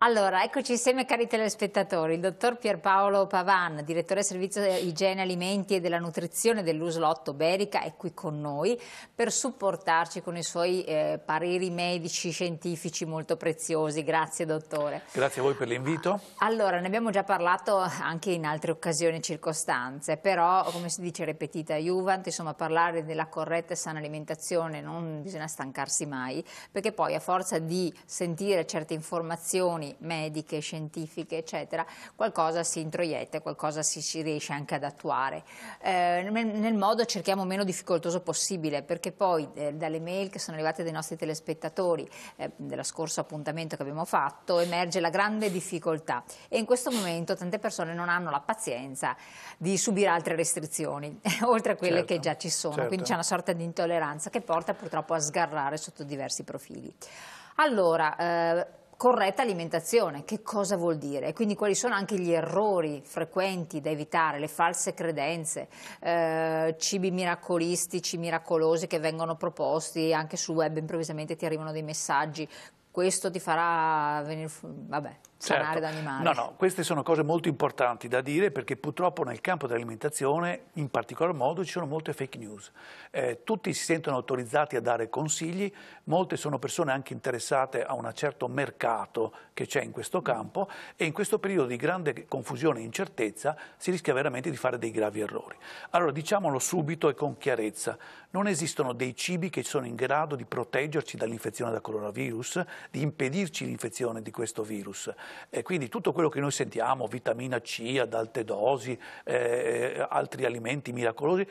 Allora, eccoci insieme cari telespettatori, il dottor Pierpaolo Pavan, direttore del servizio igiene alimenti e della nutrizione dell'Uslotto Berica è qui con noi per supportarci con i suoi eh, pareri medici, scientifici molto preziosi, grazie dottore. Grazie a voi per l'invito. Allora, ne abbiamo già parlato anche in altre occasioni e circostanze, però come si dice ripetita Juvent, insomma parlare della corretta e sana alimentazione non bisogna stancarsi mai, perché poi a forza di sentire certe informazioni informazioni mediche, scientifiche, eccetera, qualcosa si introietta, qualcosa si, si, riesce anche ad attuare. Eh, nel, modo cerchiamo meno difficoltoso possibile, perché poi eh, dalle mail che sono arrivate dai nostri telespettatori eh, dello scorso appuntamento che abbiamo fatto emerge la grande difficoltà e in questo momento tante persone non hanno la pazienza di subire altre restrizioni, oltre a quelle certo, che già ci sono, certo. quindi c'è una sorta di intolleranza che porta purtroppo a sgarrare sotto diversi profili. Allora, eh, corretta alimentazione, che cosa vuol dire? E quindi quali sono anche gli errori frequenti da evitare, le false credenze, eh, cibi miracolistici, miracolosi che vengono proposti anche sul web, improvvisamente ti arrivano dei messaggi, questo ti farà venire... vabbè sanare certo. da animali. No, no, queste sono cose molto importanti da dire perché purtroppo nel campo dell'alimentazione in particolar modo ci sono molte fake news. Eh, tutti si sentono autorizzati a dare consigli, molte sono persone anche interessate a un certo mercato che c'è in questo campo e in questo periodo di grande confusione e incertezza si rischia veramente di fare dei gravi errori. Allora diciamolo subito e con chiarezza, non esistono dei cibi che sono in grado di proteggerci dall'infezione da coronavirus, di impedirci l'infezione di questo virus. E quindi tutto quello che noi sentiamo, vitamina C ad alte dosi, eh, eh, altri alimenti miracolosi,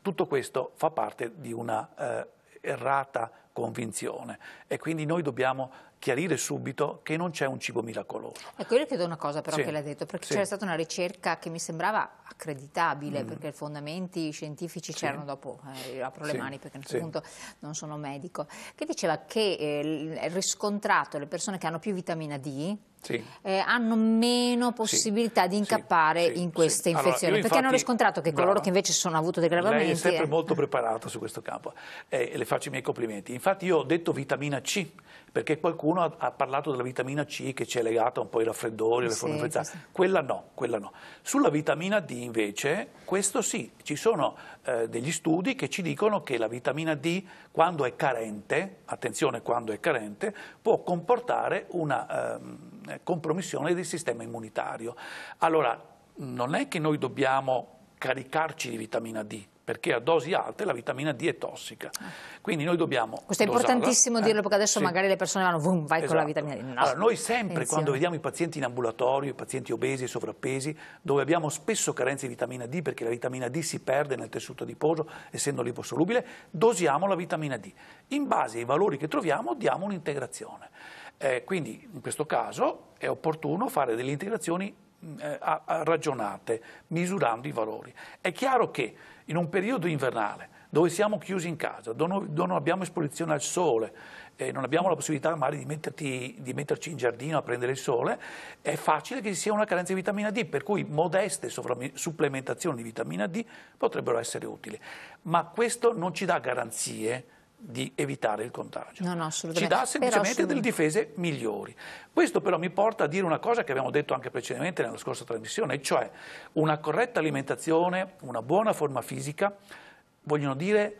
tutto questo fa parte di una eh, errata convinzione e quindi noi dobbiamo chiarire subito che non c'è un cibo miracoloso. Ecco, io chiedo una cosa però sì. che l'ha detto, perché sì. c'era stata una ricerca che mi sembrava accreditabile, mm. perché i fondamenti scientifici c'erano dopo, eh, apro le mani perché a questo punto non sono medico, che diceva che eh, riscontrato le persone che hanno più vitamina D, sì. Eh, hanno meno possibilità sì. di incappare sì. in queste infezioni. Allora, perché infatti, hanno riscontrato che coloro brava, che invece sono avuto dei gravamenti... Lei è sempre eh. molto preparata su questo campo eh, le faccio i miei complimenti. Infatti io ho detto vitamina C perché qualcuno ha, ha, parlato della vitamina C che ci è legata un po' ai raffreddori, alle sì, forme infezzate, sì. quella no, quella no. Sulla vitamina D invece, questo sì, ci sono eh, degli studi che ci dicono che la vitamina D quando è carente, attenzione quando è carente, può comportare una eh, compromissione del sistema immunitario. Allora, non è che noi dobbiamo caricarci di vitamina D, perché a dosi alte la vitamina D è tossica. Quindi noi dobbiamo Questo è importantissimo dosarla, eh? dirlo perché adesso sì. magari le persone vanno vum, vai esatto. con la esatto. vitamina D. No. Allora, noi sempre Attenzione. quando vediamo i pazienti in ambulatorio, i pazienti obesi e sovrappesi, dove abbiamo spesso carenze di vitamina D perché la vitamina D si perde nel tessuto adiposo essendo liposolubile, dosiamo la vitamina D. In base ai valori che troviamo diamo un'integrazione. Eh, quindi in questo caso è opportuno fare delle integrazioni mm, eh, ragionate, misurando i valori. È chiaro che in un periodo invernale dove siamo chiusi in casa, dove non abbiamo esposizione al sole, e non abbiamo la possibilità magari di, metterti, di, metterci in giardino a prendere il sole, è facile che ci sia una carenza di vitamina D, per cui modeste supplementazioni di vitamina D potrebbero essere utili. Ma questo non ci dà garanzie di evitare il contagio. No, no, assolutamente. Ci dà semplicemente delle difese migliori. Questo però mi porta a dire una cosa che abbiamo detto anche precedentemente nella scorsa trasmissione, cioè una corretta alimentazione, una buona forma fisica, vogliono dire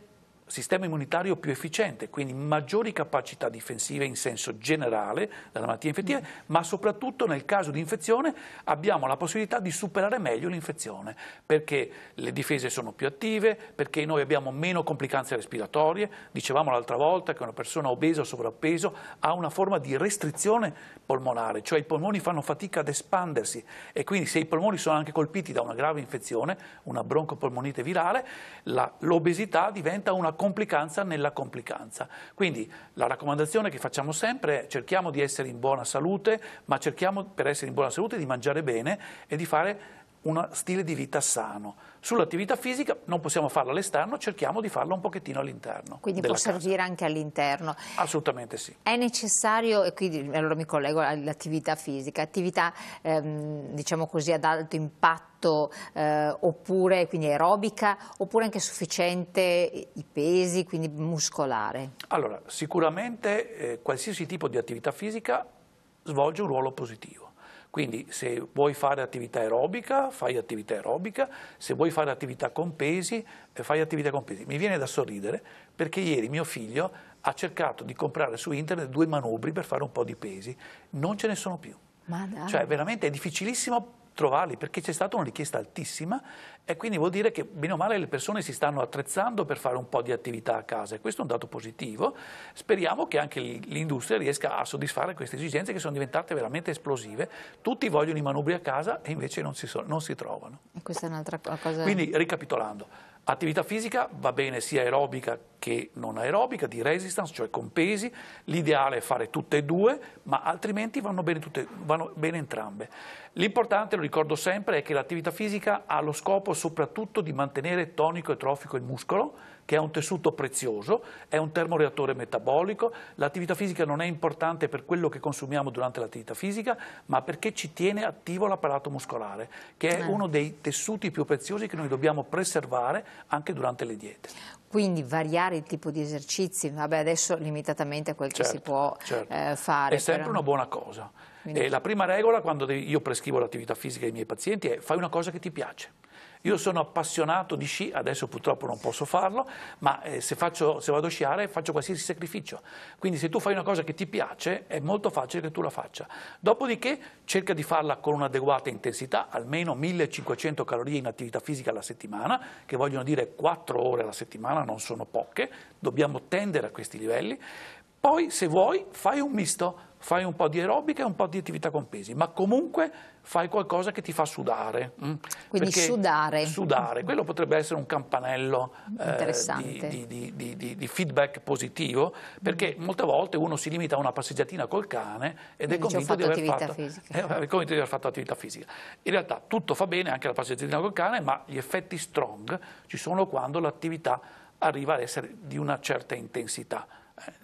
sistema immunitario più efficiente, quindi maggiori capacità difensive in senso generale dalla malattia infettiva, mm. ma soprattutto nel caso di infezione abbiamo la possibilità di superare meglio l'infezione, perché le difese sono più attive, perché noi abbiamo meno complicanze respiratorie, dicevamo l'altra volta che una persona obesa o sovrappeso ha una forma di restrizione polmonare, cioè i polmoni fanno fatica ad espandersi e quindi se i polmoni sono anche colpiti da una grave infezione, una broncopolmonite virale, l'obesità diventa una complicanza nella complicanza. Quindi la raccomandazione che facciamo sempre è cerchiamo di essere in buona salute, ma cerchiamo per essere in buona salute di mangiare bene e di fare uno stile di vita sano. Sull'attività fisica non possiamo farla all'esterno, cerchiamo di farla un pochettino all'interno. Quindi può casa. servire anche all'interno? Assolutamente sì. È necessario, e quindi allora mi collego all'attività fisica, attività ehm, diciamo così ad alto impatto fatto, eh, oppure quindi aerobica, oppure anche sufficiente i pesi, quindi muscolare? Allora, sicuramente eh, qualsiasi tipo di attività fisica svolge un ruolo positivo. Quindi se vuoi fare attività aerobica, fai attività aerobica, se vuoi fare attività con pesi, eh, fai attività con pesi. Mi viene da sorridere perché ieri mio figlio ha cercato di comprare su internet due manubri per fare un po' di pesi, non ce ne sono più. Cioè veramente è difficilissimo trovarli perché c'è stata una richiesta altissima e quindi vuol dire che bene o male le persone si stanno attrezzando per fare un po' di attività a casa e questo è un dato positivo. Speriamo che anche l'industria riesca a soddisfare queste esigenze che sono diventate veramente esplosive. Tutti vogliono i manubri a casa e invece non si, so, non si trovano. E questa è un'altra cosa. Quindi ricapitolando Attività fisica va bene sia aerobica che non aerobica, di resistance, cioè con pesi, l'ideale è fare tutte e due, ma altrimenti vanno bene, tutte, vanno bene entrambe. L'importante, lo ricordo sempre, è che l'attività fisica ha lo scopo soprattutto di mantenere tonico e trofico il muscolo, che è un tessuto prezioso, è un termoreattore metabolico, l'attività fisica non è importante per quello che consumiamo durante l'attività fisica, ma perché ci tiene attivo l'apparato muscolare, che è uno dei tessuti più preziosi che noi dobbiamo preservare anche durante le diete. Quindi variare il tipo di esercizi, vabbè adesso limitatamente a quel certo, che si certo, può certo. eh, fare. È sempre però... una buona cosa. Quindi... Eh, la prima regola quando io prescrivo l'attività fisica ai miei pazienti è fai una cosa che ti piace. Io sono appassionato di sci, adesso purtroppo non posso farlo, ma eh, se, faccio, se, vado a sciare faccio qualsiasi sacrificio. Quindi se tu fai una cosa che ti piace è molto facile che tu la faccia. Dopodiché cerca di farla con un'adeguata intensità, almeno 1500 calorie in attività fisica alla settimana, che vogliono dire 4 ore alla settimana, non sono poche, dobbiamo tendere a questi livelli. Poi se vuoi fai un misto fai un po' di aerobica e un po' di attività con pesi, ma comunque fai qualcosa che ti fa sudare. Mm? Quindi sudare. Sudare, quello potrebbe essere un campanello eh, di, di, di, di, feedback positivo, perché mm. molte volte uno si limita a una passeggiatina col cane ed Quindi è convinto, di aver, fatto, eh, convinto di aver fatto attività fisica. In realtà tutto fa bene, anche la passeggiatina col cane, ma gli effetti strong ci sono quando l'attività arriva ad essere di una certa intensità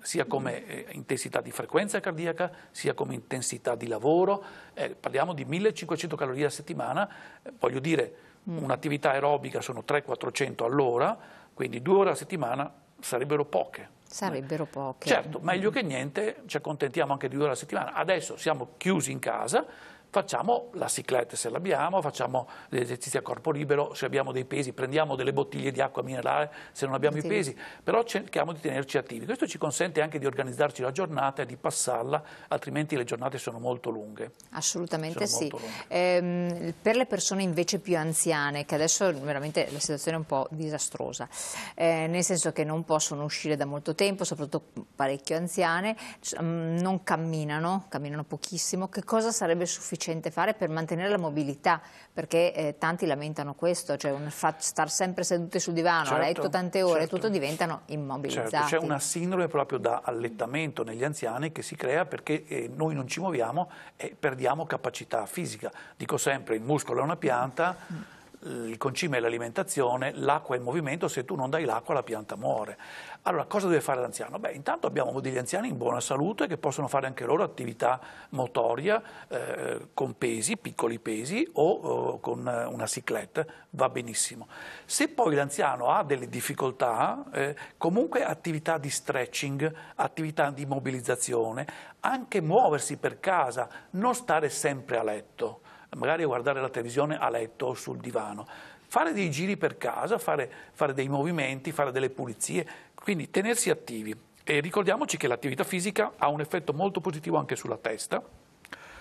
sia come eh, intensità di frequenza cardiaca, sia come intensità di lavoro, eh, parliamo di 1500 calorie a settimana, eh, voglio dire mm. un'attività aerobica sono 300-400 all'ora, quindi due ore a settimana sarebbero poche. Sarebbero poche. Certo, meglio che niente, ci accontentiamo anche di due ore a settimana. Adesso siamo chiusi in casa, facciamo la ciclette se l'abbiamo, facciamo gli eh, esercizi a corpo libero se abbiamo dei pesi, prendiamo delle bottiglie di acqua minerale se non abbiamo Attivi. i pesi, però cerchiamo di tenerci attivi. Questo ci consente anche di organizzarci la giornata e di passarla, altrimenti le giornate sono molto lunghe. Assolutamente sono sì. Ehm, per le persone invece più anziane, che adesso veramente la situazione è un po' disastrosa, eh, nel senso che non possono uscire da molto tempo, soprattutto parecchio anziane, mm, non camminano, camminano pochissimo, che cosa sarebbe sufficiente? sufficiente fare per mantenere la mobilità? Perché eh, tanti lamentano questo, cioè un star sempre seduti sul divano, certo, letto tante ore, certo. tutto diventano immobilizzati. Certo, c'è una sindrome proprio da allettamento negli anziani che si crea perché eh, noi non ci muoviamo e perdiamo capacità fisica. Dico sempre, il muscolo è una pianta... Mm il concime è l'alimentazione, l'acqua è il movimento, se tu non dai l'acqua la pianta muore. Allora cosa deve fare l'anziano? Beh, intanto abbiamo degli anziani in buona salute che possono fare anche loro attività motoria eh, con pesi, piccoli pesi o, o con una cicletta, va benissimo. Se poi l'anziano ha delle difficoltà, eh, comunque attività di stretching, attività di mobilizzazione, anche muoversi per casa, non stare sempre a letto magari a guardare la televisione a letto o sul divano. Fare dei giri per casa, fare, fare dei movimenti, fare delle pulizie, quindi tenersi attivi. E ricordiamoci che l'attività fisica ha un effetto molto positivo anche sulla testa,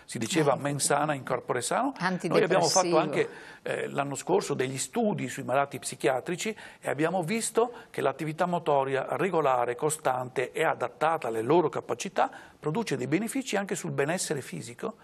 si diceva certo. mensana in corpore sano. Noi abbiamo fatto anche eh, l'anno scorso degli studi sui malati psichiatrici e abbiamo visto che l'attività motoria regolare, costante e adattata alle loro capacità produce dei benefici anche sul benessere fisico,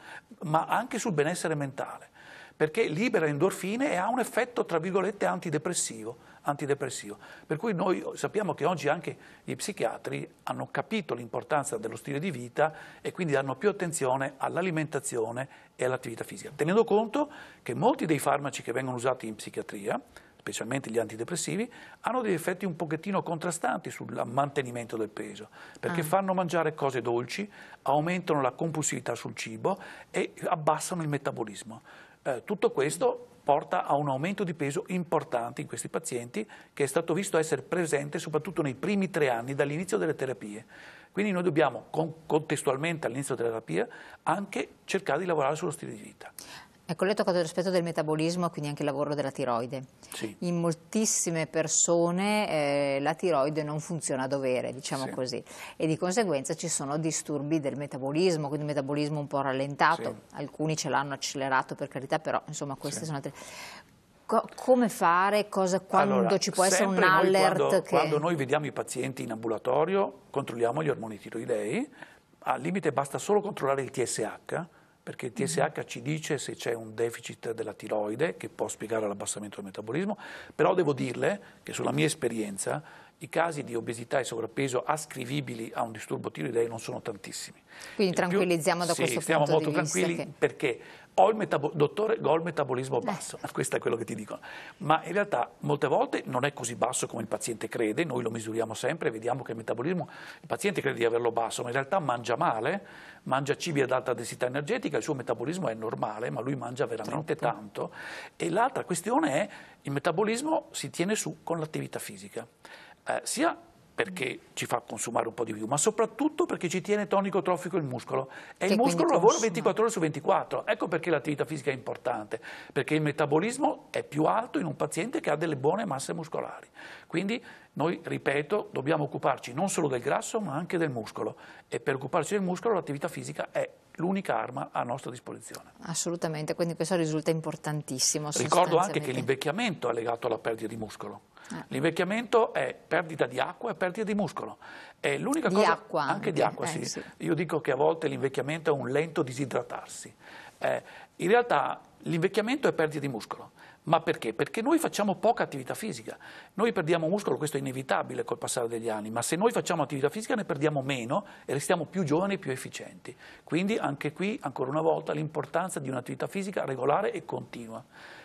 ma anche sul benessere mentale, perché libera endorfine e ha un effetto, tra virgolette, antidepressivo antidepressivo. Per cui noi sappiamo che oggi anche gli psichiatri hanno capito l'importanza dello stile di vita e quindi danno più attenzione all'alimentazione e all'attività fisica, tenendo conto che molti dei farmaci che vengono usati in psichiatria specialmente gli antidepressivi, hanno degli effetti un pochettino contrastanti sul mantenimento del peso, perché ah. fanno mangiare cose dolci, aumentano la compulsività sul cibo e abbassano il metabolismo. Eh, tutto questo porta a un aumento di peso importante in questi pazienti che è stato visto essere presente soprattutto nei primi tre anni dall'inizio delle terapie. Quindi noi dobbiamo contestualmente all'inizio della terapia anche cercare di lavorare sullo stile di vita. Cioè, ecco, lei ha toccato l'aspetto del metabolismo, quindi anche il lavoro della tiroide. Sì. In moltissime persone eh, la tiroide non funziona a dovere, diciamo sì. così, e di conseguenza ci sono disturbi del metabolismo, quindi un metabolismo un po' rallentato, sì. alcuni ce l'hanno accelerato per carità, però insomma queste sono altre... Co come fare, cosa, quando allora, ci può essere un alert? Quando, che... quando noi vediamo i pazienti in ambulatorio controlliamo gli ormoni tiroidei, al limite basta solo controllare il TSH, perché il TSH ci dice se c'è un deficit della tiroide, che può spiegare l'abbassamento del metabolismo, però devo dirle che sulla mia esperienza i casi di obesità e sovrappeso ascrivibili a un disturbo tiroideo non sono tantissimi. Quindi tranquillizziamo più, da questo sì, punto di vista. Sì, stiamo molto tranquilli che... perché ho il metabo- dottore, ho il metabolismo eh. basso, Beh. questo è quello che ti dicono, ma in realtà molte volte non è così basso come il paziente crede, noi lo misuriamo sempre e vediamo che il metabolismo, il paziente crede di averlo basso, ma in realtà mangia male, mangia cibi ad alta densità energetica, il suo metabolismo è normale, ma lui mangia veramente Troppo. tanto e l'altra questione è il metabolismo si tiene su con l'attività fisica eh, sia perché ci fa consumare un po' di più, ma soprattutto perché ci tiene tonico trofico il muscolo e il muscolo lavora 24 ore su 24. Ecco perché l'attività fisica è importante, perché il metabolismo è più alto in un paziente che ha delle buone masse muscolari. Quindi noi, ripeto, dobbiamo occuparci non solo del grasso, ma anche del muscolo e per occuparci del muscolo l'attività fisica è l'unica arma a nostra disposizione. Assolutamente, quindi questo risulta importantissimo. Ricordo anche che l'invecchiamento è legato alla perdita di muscolo. Eh. L'invecchiamento è perdita di acqua e perdita di muscolo. È l'unica di cosa, acqua anche, anche di acqua, eh, sì. sì. Io dico che a volte l'invecchiamento è un lento disidratarsi. Eh, in realtà l'invecchiamento è perdita di muscolo. Ma perché? Perché noi facciamo poca attività fisica. Noi perdiamo muscolo, questo è inevitabile col passare degli anni, ma se noi facciamo attività fisica ne perdiamo meno e restiamo più giovani e più efficienti. Quindi anche qui, ancora una volta, l'importanza di un'attività fisica regolare e continua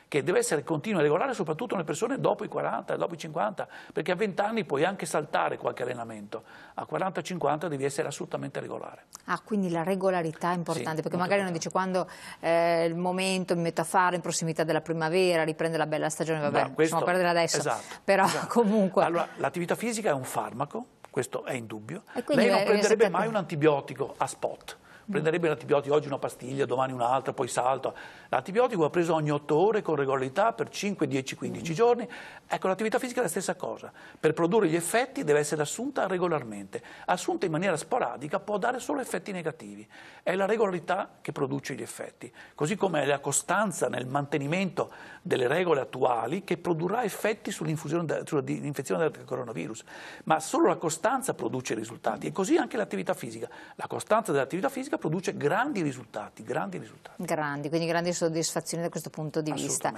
che deve essere continua e regolare soprattutto nelle persone dopo i 40, dopo i 50, perché a 20 anni puoi anche saltare qualche allenamento, a 40-50 devi essere assolutamente regolare. Ah, quindi la regolarità è importante, sì, perché magari uno dice quando è eh, il momento mi metto a fare in prossimità della primavera, riprende la bella stagione, vabbè, Beh, questo, possiamo perdere adesso, esatto, però esatto. comunque... Allora, l'attività fisica è un farmaco, questo è indubbio, lei non prenderebbe mai un antibiotico a spot, Mm. Prenderebbe l'antibiotico oggi una pastiglia, domani un'altra, poi salto. L'antibiotico va preso ogni 8 ore con regolarità per 5, 10, 15 mm. giorni. Ecco, l'attività fisica è la stessa cosa. Per produrre gli effetti deve essere assunta regolarmente. Assunta in maniera sporadica può dare solo effetti negativi. È la regolarità che produce gli effetti. Così come è la costanza nel mantenimento delle regole attuali che produrrà effetti sull'infezione del coronavirus. Ma solo la costanza produce risultati e così anche l'attività fisica. La costanza dell'attività fisica produce grandi risultati, grandi risultati. Grandi, quindi grandi soddisfazioni da questo punto di vista.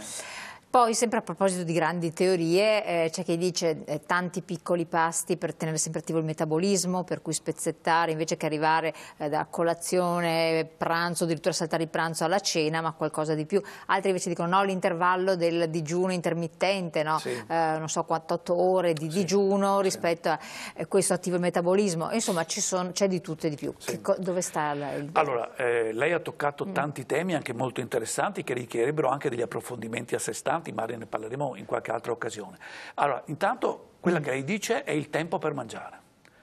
Poi, sempre a proposito di grandi teorie, eh, c'è chi dice eh, tanti piccoli pasti per tenere sempre attivo il metabolismo, per cui spezzettare invece che arrivare eh, da colazione, pranzo, addirittura saltare il pranzo alla cena, ma qualcosa di più. Altri invece dicono no, l'intervallo del digiuno intermittente, no? sì. Eh, non so, 4-8 ore di sì. digiuno rispetto a eh, questo attivo il metabolismo. Insomma, c'è di tutto e di più. Sì. Che, dove sta il... Allora, eh, lei ha toccato mm. tanti temi anche molto interessanti che richiederebbero anche degli approfondimenti a sé stante importanti, magari ne parleremo in qualche altra occasione. Allora, intanto quella mm. che lei dice è il tempo per mangiare,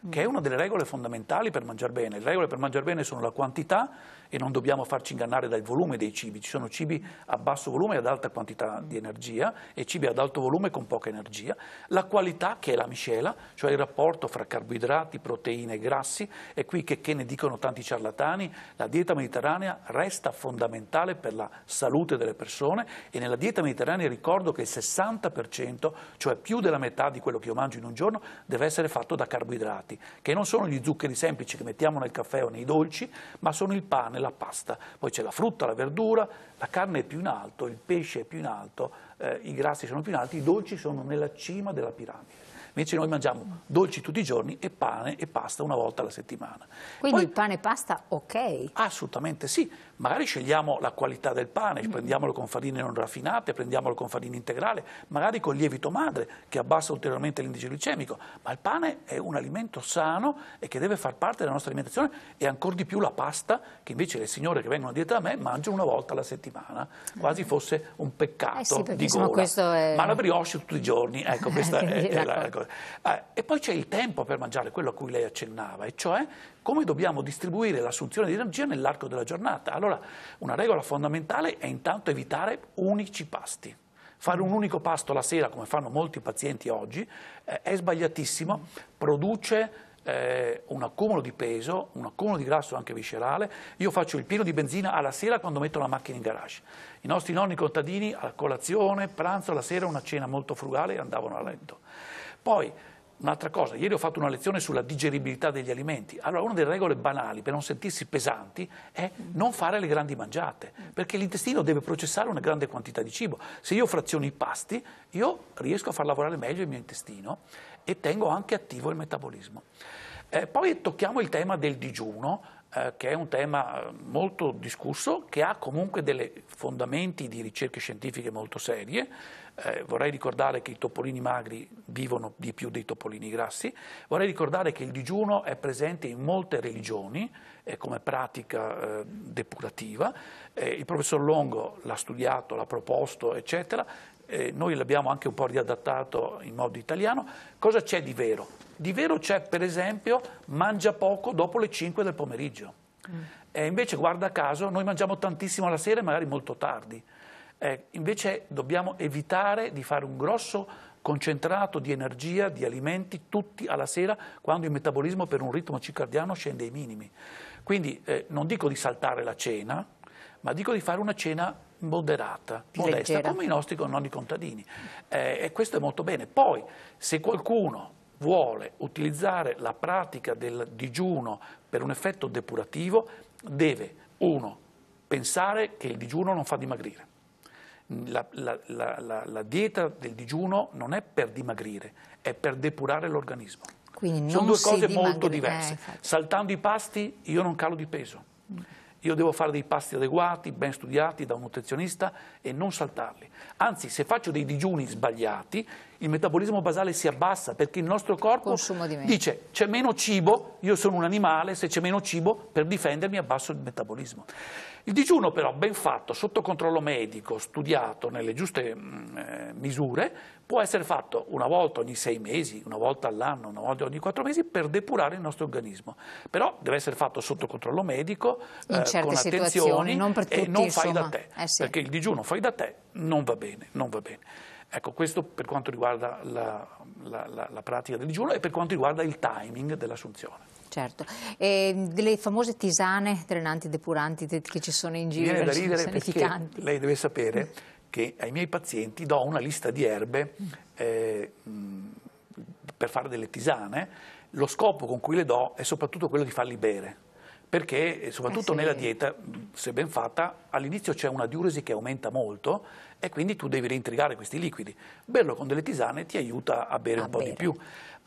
che è mm. una delle regole fondamentali per mangiare bene. Le regole per mangiare bene sono la quantità, e non dobbiamo farci ingannare dal volume dei cibi, ci sono cibi a basso volume e ad alta quantità di energia e cibi ad alto volume con poca energia, la qualità che è la miscela, cioè il rapporto fra carboidrati, proteine e grassi, è qui che, che ne dicono tanti ciarlatani, la dieta mediterranea resta fondamentale per la salute delle persone e nella dieta mediterranea ricordo che il 60%, cioè più della metà di quello che io mangio in un giorno, deve essere fatto da carboidrati, che non sono gli zuccheri semplici che mettiamo nel caffè o nei dolci, ma sono il pane, carne, pasta, poi c'è la frutta, la verdura, la carne è più in alto, il pesce è più in alto, eh, i grassi sono più in alto, i dolci sono nella cima della piramide. Invece noi mangiamo dolci tutti i giorni e pane e pasta una volta alla settimana. Quindi Poi, pane e pasta ok? Assolutamente sì, magari scegliamo la qualità del pane, mm. prendiamolo con farine non raffinate, prendiamolo con farina integrale, magari con lievito madre che abbassa ulteriormente l'indice glicemico, ma il pane è un alimento sano e che deve far parte della nostra alimentazione e ancora di più la pasta che invece le signore che vengono dietro a me mangiano una volta alla settimana, quasi mm. fosse un peccato eh sì, di gola. È... Ma la brioche tutti i giorni, ecco questa è, è, la, cosa. Eh, e poi c'è il tempo per mangiare, quello a cui lei accennava, e cioè come dobbiamo distribuire l'assunzione di energia nell'arco della giornata. Allora, allora una regola fondamentale è intanto evitare unici pasti. Fare un unico pasto la sera, come fanno molti pazienti oggi, eh, è sbagliatissimo, produce eh, un accumulo di peso, un accumulo di grasso anche viscerale. Io faccio il pieno di benzina alla sera quando metto la macchina in garage. I nostri nonni contadini a colazione, pranzo, la sera una cena molto frugale e andavano a letto. Poi Un'altra cosa, ieri ho fatto una lezione sulla digeribilità degli alimenti. Allora, una delle regole banali per non sentirsi pesanti è non fare le grandi mangiate, perché l'intestino deve processare una grande quantità di cibo. Se io fraziono i pasti, io riesco a far lavorare meglio il mio intestino e tengo anche attivo il metabolismo. Eh, poi tocchiamo il tema del digiuno, eh, che è un tema eh, molto discusso, che ha comunque dei fondamenti di ricerche scientifiche molto serie. Eh, vorrei ricordare che i topolini magri vivono di più dei topolini grassi. Vorrei ricordare che il digiuno è presente in molte religioni eh, come pratica eh, depurativa. il professor Longo l'ha studiato, l'ha proposto, eccetera. noi l'abbiamo anche un po' riadattato in modo italiano. Cosa c'è di vero? Di vero c'è per esempio mangia poco dopo le 5 del pomeriggio. Mm. E invece guarda caso noi mangiamo tantissimo la sera e magari molto tardi. Eh, invece dobbiamo evitare di fare un grosso concentrato di energia, di alimenti, tutti alla sera, quando il metabolismo per un ritmo circadiano scende ai minimi. Quindi eh, non dico di saltare la cena, ma dico di fare una cena moderata, modesta, Leggera. come i nostri nonni contadini. Eh, e questo è molto bene. Poi, se qualcuno vuole utilizzare la pratica del digiuno per un effetto depurativo, deve, uno, pensare che il digiuno non fa dimagrire. La, la, la, la dieta del digiuno non è per dimagrire, è per depurare l'organismo. Sono due cose molto diverse. Eh, Saltando i pasti io non calo di peso. Io devo fare dei pasti adeguati, ben studiati da un nutrizionista e non saltarli. Anzi, se faccio dei digiuni sbagliati, il metabolismo basale si abbassa perché il nostro corpo di dice c'è meno cibo, io sono un animale, se c'è meno cibo per difendermi abbasso il metabolismo. Il digiuno però ben fatto, sotto controllo medico, studiato nelle giuste mm, eh, misure, può essere fatto una volta ogni sei mesi, una volta all'anno, una volta ogni quattro mesi per depurare il nostro organismo. Però deve essere fatto sotto controllo medico, eh, con attenzioni non per tutti, e non fai insomma. da te, eh sì. perché il digiuno fai da te non va bene, non va bene. Ecco, questo per quanto riguarda la, la, la, la pratica del digiuno e per quanto riguarda il timing dell'assunzione. Certo, e le famose tisane drenanti depuranti che ci sono in giro, Viene da ridere perché lei deve sapere che ai miei pazienti do una lista di erbe mm. eh, per fare delle tisane, lo scopo con cui le do è soprattutto quello di farli bere perché eh, soprattutto eh sì. nella dieta, se ben fatta, all'inizio c'è una diuresi che aumenta molto e quindi tu devi reintrigare questi liquidi. Berlo con delle tisane ti aiuta a bere a un bere. po' di più.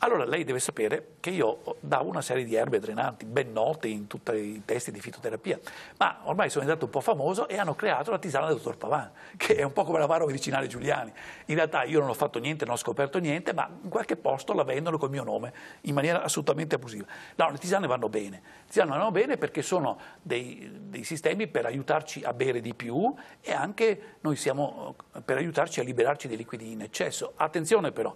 Allora lei deve sapere che io davo una serie di erbe drenanti ben note in tutti i testi di fitoterapia, ma ormai sono diventato un po' famoso e hanno creato la tisana del dottor Pavan, che è un po' come l'avaro medicinale Giuliani. In realtà io non ho fatto niente, non ho scoperto niente, ma in qualche posto la vendono col mio nome in maniera assolutamente abusiva. No, le tisane vanno bene. Le tisane vanno bene perché sono dei, dei sistemi per aiutarci a bere di più e anche noi siamo per aiutarci a liberarci dei liquidi in eccesso. Attenzione però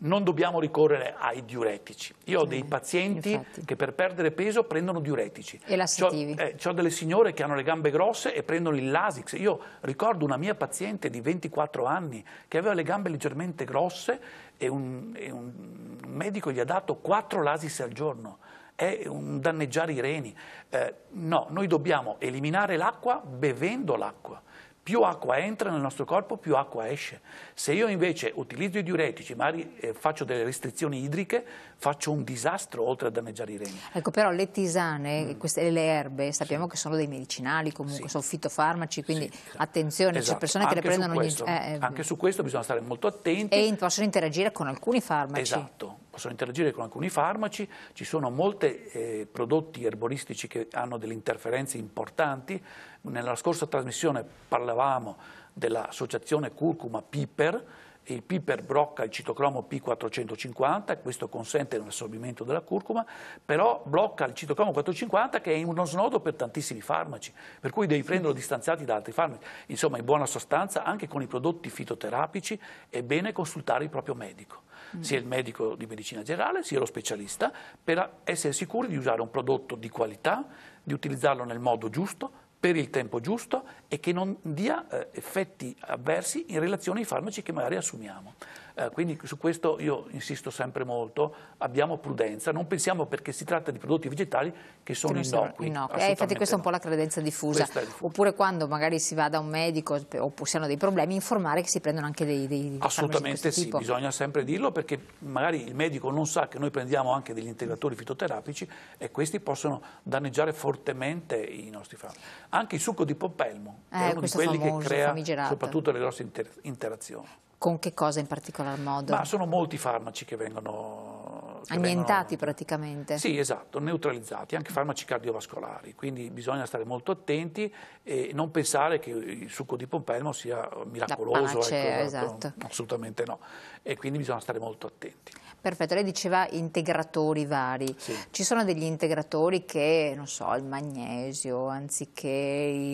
non dobbiamo ricorrere ai diuretici. Io ho dei pazienti Infatti. che per perdere peso prendono diuretici. E lassativi. C'ho, eh, c'ho delle signore che hanno le gambe grosse e prendono il Lasix. Io ricordo una mia paziente di 24 anni che aveva le gambe leggermente grosse e un, e un medico gli ha dato 4 Lasix al giorno è un danneggiare i reni. Eh, no, noi dobbiamo eliminare l'acqua bevendo l'acqua più acqua entra nel nostro corpo, più acqua esce. Se io invece utilizzo i diuretici, magari eh, faccio delle restrizioni idriche, faccio un disastro oltre a danneggiare i reni. Ecco, però le tisane, mm. queste, le erbe, sappiamo sì. che sono dei medicinali comunque, sì. sono fitofarmaci, quindi sì. attenzione, cioè esatto. c'è persone anche che le prendono... Questo, ogni... Eh, eh, Anche su questo bisogna stare molto attenti. E possono interagire con alcuni farmaci. Esatto possono interagire con alcuni farmaci, ci sono molti eh, prodotti erboristici che hanno delle interferenze importanti, nella scorsa trasmissione parlavamo dell'associazione curcuma-piper, il piper blocca il citocromo P450, questo consente l'assorbimento della curcuma, però blocca il citocromo 450 che è uno snodo per tantissimi farmaci, per cui devi prenderlo distanziati da altri farmaci. Insomma, in buona sostanza, anche con i prodotti fitoterapici è bene consultare il proprio medico. Mm. sia il medico di medicina generale, sia lo specialista, per essere sicuri di usare un prodotto di qualità, di utilizzarlo nel modo giusto, per il tempo giusto e che non dia eh, effetti avversi in relazione ai farmaci che magari assumiamo. Eh, quindi su questo io insisto sempre molto, abbiamo prudenza, non pensiamo perché si tratta di prodotti vegetali che sono che innocui. innocui. Eh, infatti questa no. è un po' la credenza diffusa. diffusa. Oppure quando magari si va da un medico o si hanno dei problemi, informare che si prendono anche dei, dei Assolutamente sì, tipo. bisogna sempre dirlo perché magari il medico non sa che noi prendiamo anche degli integratori fitoterapici e questi possono danneggiare fortemente i nostri farmaci. Anche il succo di poppelmo è eh, uno di quelli famoso, che crea soprattutto le grosse inter interazioni. Con che cosa in particolar modo? Ma sono molti farmaci che vengono Annientati vengono... praticamente. Sì, esatto, neutralizzati, anche farmaci cardiovascolari, quindi bisogna stare molto attenti e non pensare che il succo di pompelmo sia miracoloso. Pace, ecco, esatto. Assolutamente no, e quindi bisogna stare molto attenti. Perfetto, lei diceva integratori vari, sì. ci sono degli integratori che, non so, il magnesio anziché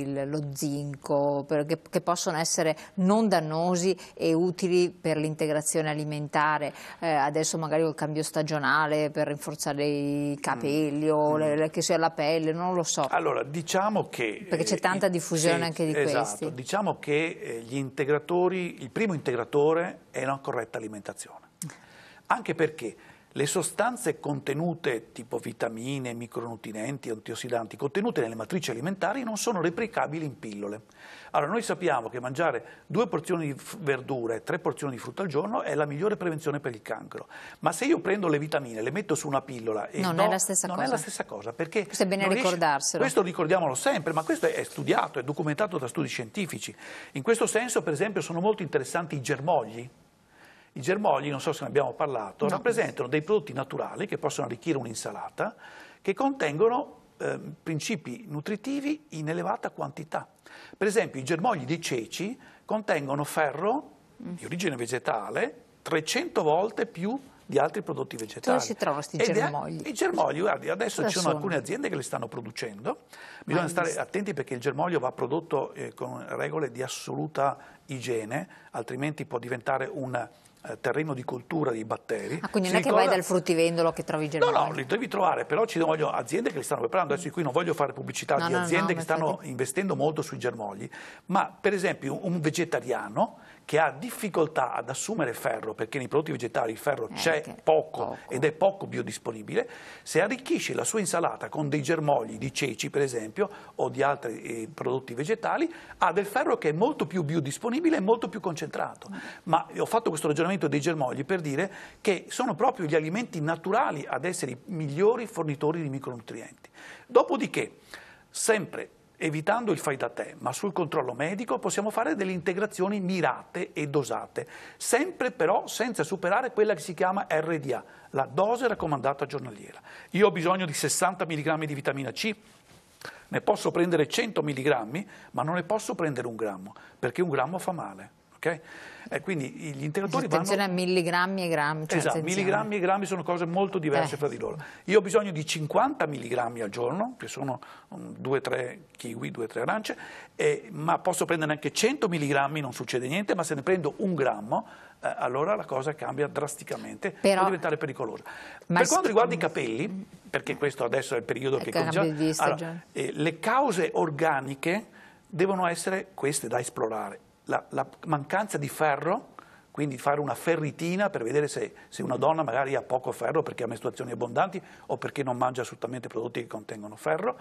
il, lo zinco, per, che, che, possono essere non dannosi e utili per l'integrazione alimentare, eh, adesso magari col cambio stagionale regionale per rinforzare i capelli mm. o le, le, che sia la pelle, non lo so. Allora, diciamo che... Perché c'è eh, tanta eh, diffusione sì, anche di esatto. questi. Diciamo che eh, gli integratori, il primo integratore è una corretta alimentazione. Mm. Anche perché le sostanze contenute, tipo vitamine, micronutrienti, antiossidanti, contenute nelle matrici alimentari non sono replicabili in pillole. Allora noi sappiamo che mangiare due porzioni di verdure e tre porzioni di frutta al giorno è la migliore prevenzione per il cancro. Ma se io prendo le vitamine, le metto su una pillola e non, no, è, la stessa non è la stessa cosa. Perché questo è bene ricordarselo. questo ricordiamolo sempre, ma questo è studiato, è documentato da studi scientifici. In questo senso, per esempio, sono molto interessanti i germogli i germogli, non so se ne abbiamo parlato, no. rappresentano dei prodotti naturali che possono arricchire un'insalata, che contengono eh, principi nutritivi in elevata quantità. Per esempio i germogli dei ceci contengono ferro mm. di origine vegetale 300 volte più di altri prodotti vegetali. Dove si trovano questi germogli? È, I germogli, guardi, adesso ci sono, alcune aziende che li stanno producendo, ah, bisogna stare attenti perché il germoglio va prodotto eh, con regole di assoluta igiene, altrimenti può diventare un eh, terreno di coltura dei batteri. Ah, quindi non è ricorda... che vai dal fruttivendolo che trovi i germogli? No, no, li devi trovare, però ci voglio aziende che li stanno preparando, adesso qui non voglio fare pubblicità no, di aziende no, no, che stanno investendo molto sui germogli, ma per esempio un vegetariano che ha difficoltà ad assumere ferro, perché nei prodotti vegetali il ferro eh, c'è poco, poco, ed è poco biodisponibile, se arricchisce la sua insalata con dei germogli di ceci, per esempio, o di altri eh, prodotti vegetali, ha del ferro che è molto più biodisponibile e molto più concentrato. Ma ho fatto questo ragionamento dei germogli per dire che sono proprio gli alimenti naturali ad essere i migliori fornitori di micronutrienti. Dopodiché, sempre evitando il fai da te, ma sul controllo medico possiamo fare delle integrazioni mirate e dosate, sempre però senza superare quella che si chiama RDA, la dose raccomandata giornaliera. Io ho bisogno di 60 mg di vitamina C, ne posso prendere 100 mg, ma non ne posso prendere un grammo, perché un grammo fa male. Okay? Eh, quindi gli integratori Attenzione a milligrammi e grammi. Cioè esatto, attenzione. milligrammi e grammi sono cose molto diverse eh. fra di loro. Io ho bisogno di 50 milligrammi al giorno, che sono 2-3 mm, kiwi, 2-3 arance, eh, ma posso prendere anche 100 milligrammi, non succede niente, ma se ne prendo un grammo, eh, allora la cosa cambia drasticamente, Però... può diventare pericolosa. Ma per quanto riguarda i capelli, perché questo adesso è il periodo che comincia, allora, eh, le cause organiche devono essere queste da esplorare la, la mancanza di ferro quindi fare una ferritina per vedere se, se, una donna magari ha poco ferro perché ha mestruazioni abbondanti o perché non mangia assolutamente prodotti che contengono ferro.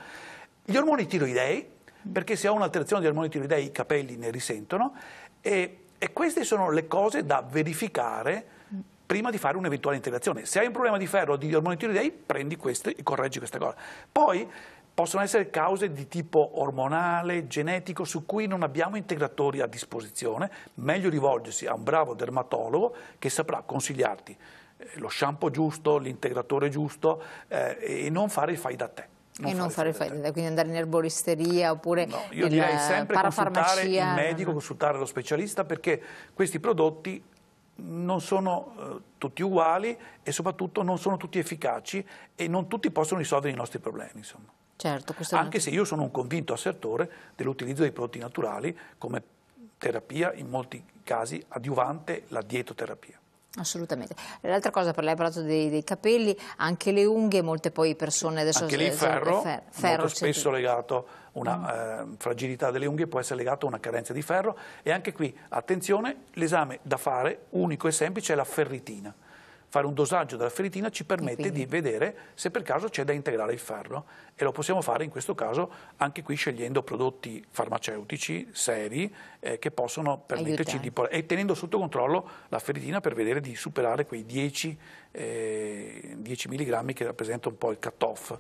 Gli ormoni tiroidei, perché se ho un'alterazione degli ormoni tiroidei i capelli ne risentono e, e queste sono le cose da verificare prima di fare un'eventuale integrazione. Se hai un problema di ferro o di ormoni tiroidei, prendi queste e correggi questa cosa. Poi possono essere cause di tipo ormonale, genetico, su cui non abbiamo integratori a disposizione, meglio rivolgersi a un bravo dermatologo che saprà consigliarti eh, lo shampoo giusto, l'integratore giusto eh, e non fare il fai da te. Non e non fare fai da te, quindi andare in erboristeria oppure no, io direi sempre consultare il medico, mm-hmm. consultare lo specialista perché questi prodotti non sono eh, tutti uguali e soprattutto non sono tutti efficaci e non tutti possono risolvere i nostri problemi. Insomma. Certo, Anche se io sono un convinto assertore dell'utilizzo dei prodotti naturali come terapia, in molti casi adiuvante la dietoterapia. Assolutamente. L'altra cosa, per lei ha parlato dei, dei, capelli, anche le unghie, molte poi persone adesso... Anche lì il ferro, fer ferro certo. spesso legato a una mm. eh, fragilità delle unghie, può essere legato a una carenza di ferro e anche qui, attenzione, l'esame da fare, unico e semplice, è la ferritina fare un dosaggio della ferritina ci permette di vedere se per caso c'è da integrare il ferro e lo possiamo fare in questo caso anche qui scegliendo prodotti farmaceutici seri eh, che possono permetterci Aiutare. di... e tenendo sotto controllo la ferritina per vedere di superare quei 10 eh, 10 mg che rappresenta un po' il cut-off.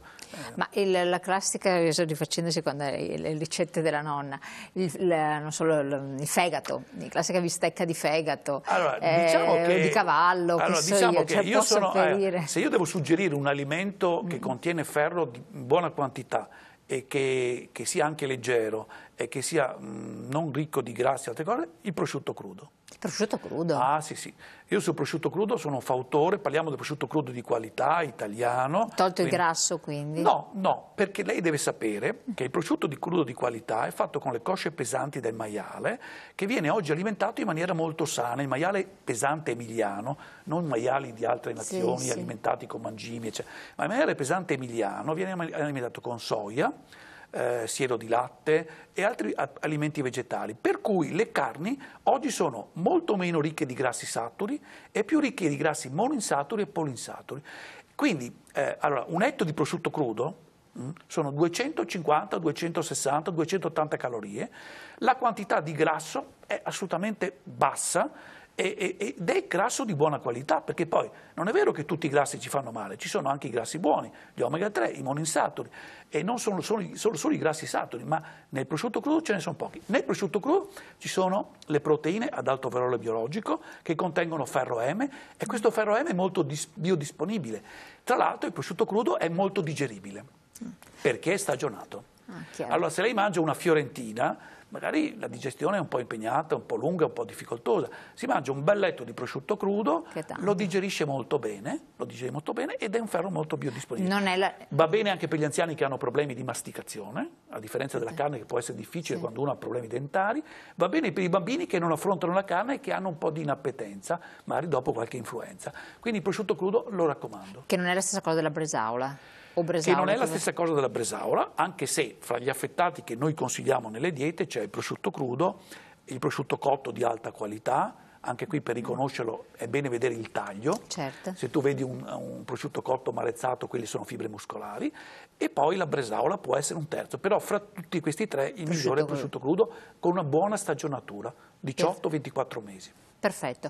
Ma il, la classica, rifacendosi quando le ricette della nonna, il, la, so, il, il fegato, la classica bistecca di fegato, allora, eh, diciamo eh, che, di cavallo, allora, so diciamo io, che cioè, io sono, eh, se io devo suggerire un alimento che mm. contiene ferro in buona quantità, e che, che, sia anche leggero e che sia mh, mm, non ricco di grassi e altre cose, il prosciutto crudo. Il prosciutto crudo? Ah sì sì, io sul prosciutto crudo sono un fautore, parliamo del prosciutto crudo di qualità, italiano. Tolto quindi... il grasso quindi? No, no, perché lei deve sapere che il prosciutto di crudo di qualità è fatto con le cosce pesanti del maiale che viene oggi alimentato in maniera molto sana, il maiale pesante emiliano, non maiali di altre nazioni sì, alimentati con mangimi eccetera, ma il maiale pesante emiliano viene alimentato con soia, eh, siero di latte e altri alimenti vegetali, per cui le carni oggi sono molto meno ricche di grassi saturi e più ricche di grassi monoinsaturi e polinsaturi. Quindi eh, allora, un etto di prosciutto crudo mh, mm, sono 250, 260, 280 calorie, la quantità di grasso è assolutamente bassa ed è grasso di buona qualità, perché poi non è vero che tutti i grassi ci fanno male, ci sono anche i grassi buoni, gli omega 3, i monoinsaturi, e non sono solo, solo, solo i grassi saturi, ma nel prosciutto crudo ce ne sono pochi. Nel prosciutto crudo ci sono le proteine ad alto valore biologico che contengono ferro M e questo ferro M è molto dis, biodisponibile. Tra l'altro il prosciutto crudo è molto digeribile, mm. perché è stagionato. Ah, allora se lei mangia una fiorentina magari la digestione è un po' impegnata, un po' lunga, un po' difficoltosa. Si mangia un bel letto di prosciutto crudo, lo digerisce molto bene, lo digerisce molto bene ed è un ferro molto biodisponibile. La... Va bene anche per gli anziani che hanno problemi di masticazione, a differenza della carne che può essere difficile sì. quando uno ha problemi dentari, va bene per i bambini che non affrontano la carne e che hanno un po' di inappetenza, magari dopo qualche influenza. Quindi il prosciutto crudo lo raccomando. Che non è la stessa cosa della bresaola. Bresaura, che non è la stessa cosa della bresaola, anche se fra gli affettati che noi consigliamo nelle diete c'è il prosciutto crudo, il prosciutto cotto di alta qualità, anche qui per mm. riconoscerlo è bene vedere il taglio, certo. se tu vedi un, un, prosciutto cotto marezzato, quelli sono fibre muscolari, e poi la bresaola può essere un terzo, però fra tutti questi tre il prosciutto migliore è il prosciutto crudo con una buona stagionatura, 18-24 mesi. Perfetto.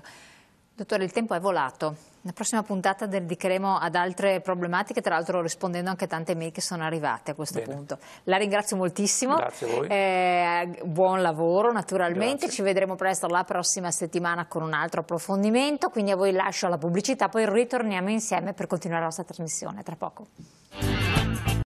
Dottore, il tempo è volato. La prossima puntata dedicheremo ad altre problematiche, tra l'altro rispondendo anche a tante mail che sono arrivate a questo Bene. punto. La ringrazio moltissimo. Grazie a voi. Eh, buon lavoro, naturalmente. Grazie. Ci vedremo presto la prossima settimana con un altro approfondimento. Quindi a voi lascio la pubblicità, poi ritorniamo insieme per continuare la nostra trasmissione. Tra poco.